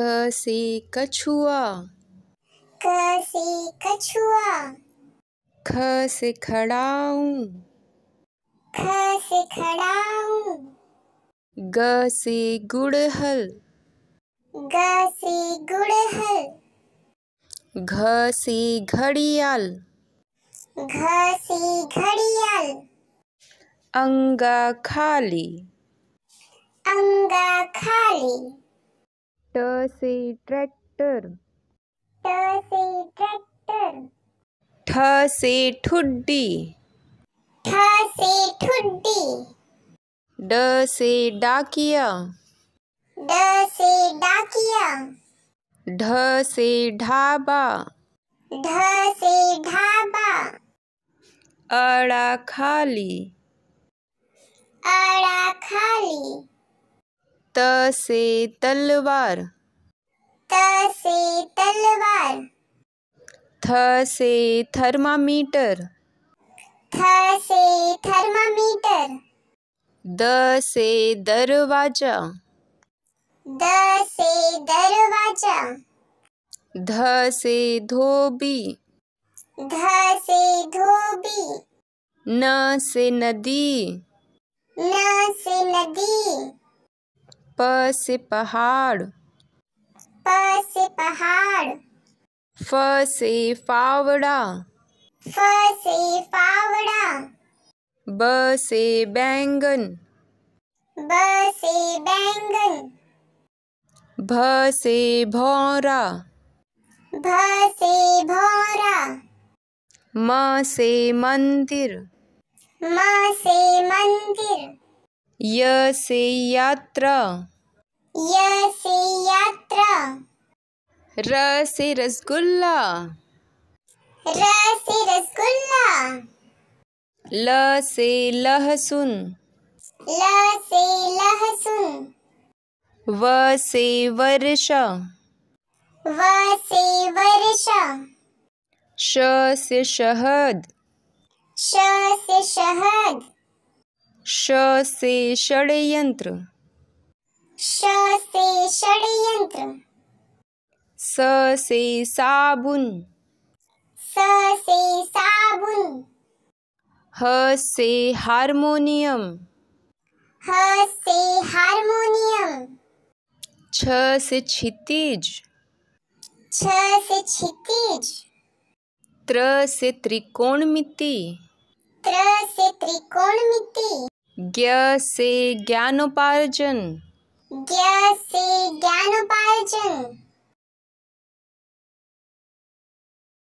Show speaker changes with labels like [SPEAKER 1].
[SPEAKER 1] कसे कछुआ कसे कछुआ ख से खड़ाऊ ख से खड़ाऊ ग से गुड़हल
[SPEAKER 2] ग से गुड़हल
[SPEAKER 1] घ से घड़ियाल घ से घड़ियाल अंगा खाली अंगा खाली से ट्रैक्टर ट से
[SPEAKER 2] ट्रैक्टर
[SPEAKER 1] ठ से ठुड्डी ठ से ठुड्डी ड से डाकिया ड से डाकिया ढ से ढाबा ढ से ढाबा अड़ा खाली अड़ा खाली से तलवार त से तलवार थ से थर्मामीटर थ से
[SPEAKER 2] थर्मामीटर
[SPEAKER 1] द से दरवाजा
[SPEAKER 2] द से दरवाजा
[SPEAKER 1] ध से धोबी
[SPEAKER 2] ध से धोबी
[SPEAKER 1] न से नदी न से नदी प से पहाड़ प से पहाड़ फ से फावड़ा फ से फावड़ा ब से बैंगन ब से बैंगन भ से भौरा भ से भौरा म से मंदिर म
[SPEAKER 2] से मंदिर
[SPEAKER 1] य से यात्रा य
[SPEAKER 2] से यात्रा
[SPEAKER 1] र से रसगुल्ला
[SPEAKER 2] र से रसगुल्ला
[SPEAKER 1] ल से लहसुन
[SPEAKER 2] ल से लहसुन
[SPEAKER 1] व से वर्षा व से वर्षा श से शहद श से शहद श से षड्यंत्र श से षड्यंत्र स से साबुन स से साबुन ह से हारमोनियम ह से हारमोनियम छ से क्षितिज छ से क्षितिज त्र से त्रिकोणमिति
[SPEAKER 2] त्र से त्रिकोणमिति
[SPEAKER 1] ज्ञ से ज्ञानोपार्जन
[SPEAKER 2] ज्ञ से ज्ञानोपार्जन